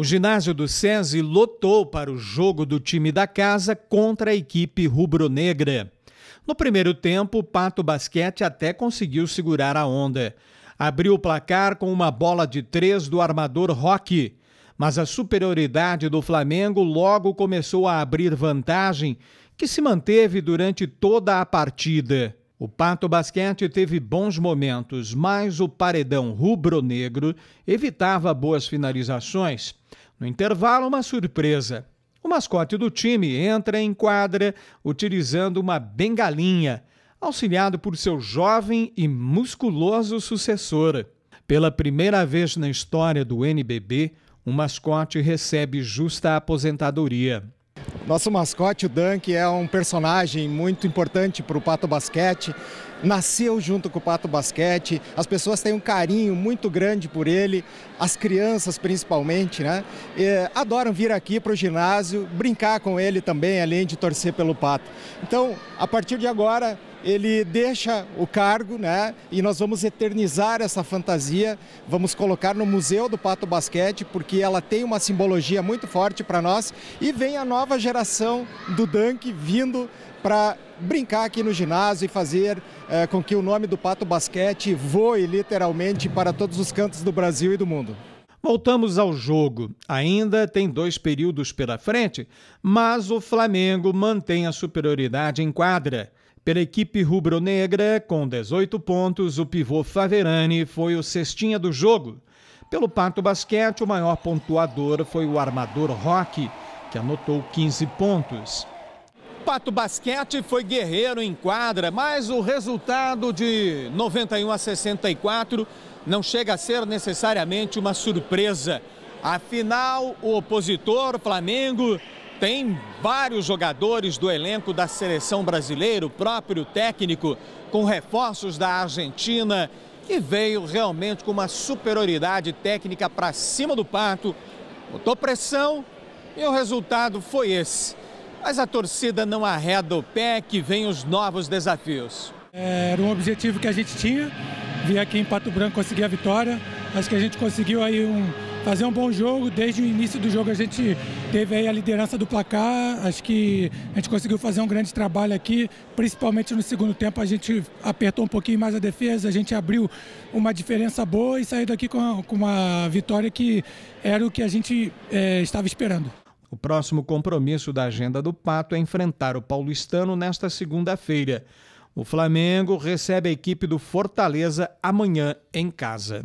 O ginásio do SESI lotou para o jogo do time da casa contra a equipe rubro-negra. No primeiro tempo, o Pato Basquete até conseguiu segurar a onda. Abriu o placar com uma bola de três do armador Roque. Mas a superioridade do Flamengo logo começou a abrir vantagem, que se manteve durante toda a partida. O Pato Basquete teve bons momentos, mas o paredão rubro-negro evitava boas finalizações. No intervalo, uma surpresa. O mascote do time entra em quadra utilizando uma bengalinha, auxiliado por seu jovem e musculoso sucessor. Pela primeira vez na história do NBB, um mascote recebe justa aposentadoria. Nosso mascote, o Dunk, é um personagem muito importante para o Pato Basquete. Nasceu junto com o Pato Basquete, as pessoas têm um carinho muito grande por ele, as crianças principalmente, né? E adoram vir aqui para o ginásio, brincar com ele também, além de torcer pelo Pato. Então, a partir de agora, ele deixa o cargo, né? E nós vamos eternizar essa fantasia, vamos colocar no Museu do Pato Basquete, porque ela tem uma simbologia muito forte para nós. E vem a nova geração do Dunk vindo para brincar aqui no ginásio e fazer é, com que o nome do Pato Basquete voe literalmente para todos os cantos do Brasil e do mundo. Voltamos ao jogo. Ainda tem dois períodos pela frente, mas o Flamengo mantém a superioridade em quadra. Pela equipe rubro-negra, com 18 pontos, o pivô Faverani foi o cestinha do jogo. Pelo Pato Basquete, o maior pontuador foi o armador Roque, que anotou 15 pontos. O Pato Basquete foi guerreiro em quadra, mas o resultado de 91 a 64 não chega a ser necessariamente uma surpresa. Afinal, o opositor Flamengo tem vários jogadores do elenco da seleção brasileira, o próprio técnico, com reforços da Argentina, que veio realmente com uma superioridade técnica para cima do pato, botou pressão e o resultado foi esse. Mas a torcida não arreda o pé que vem os novos desafios. Era um objetivo que a gente tinha, vir aqui em Pato Branco conseguir a vitória. Acho que a gente conseguiu aí um, fazer um bom jogo. Desde o início do jogo a gente teve aí a liderança do placar. Acho que a gente conseguiu fazer um grande trabalho aqui, principalmente no segundo tempo. A gente apertou um pouquinho mais a defesa, a gente abriu uma diferença boa e saiu daqui com, uma vitória que era o que a gente é, estava esperando. O próximo compromisso da agenda do Pato é enfrentar o paulistano nesta segunda-feira. O Flamengo recebe a equipe do Fortaleza amanhã em casa.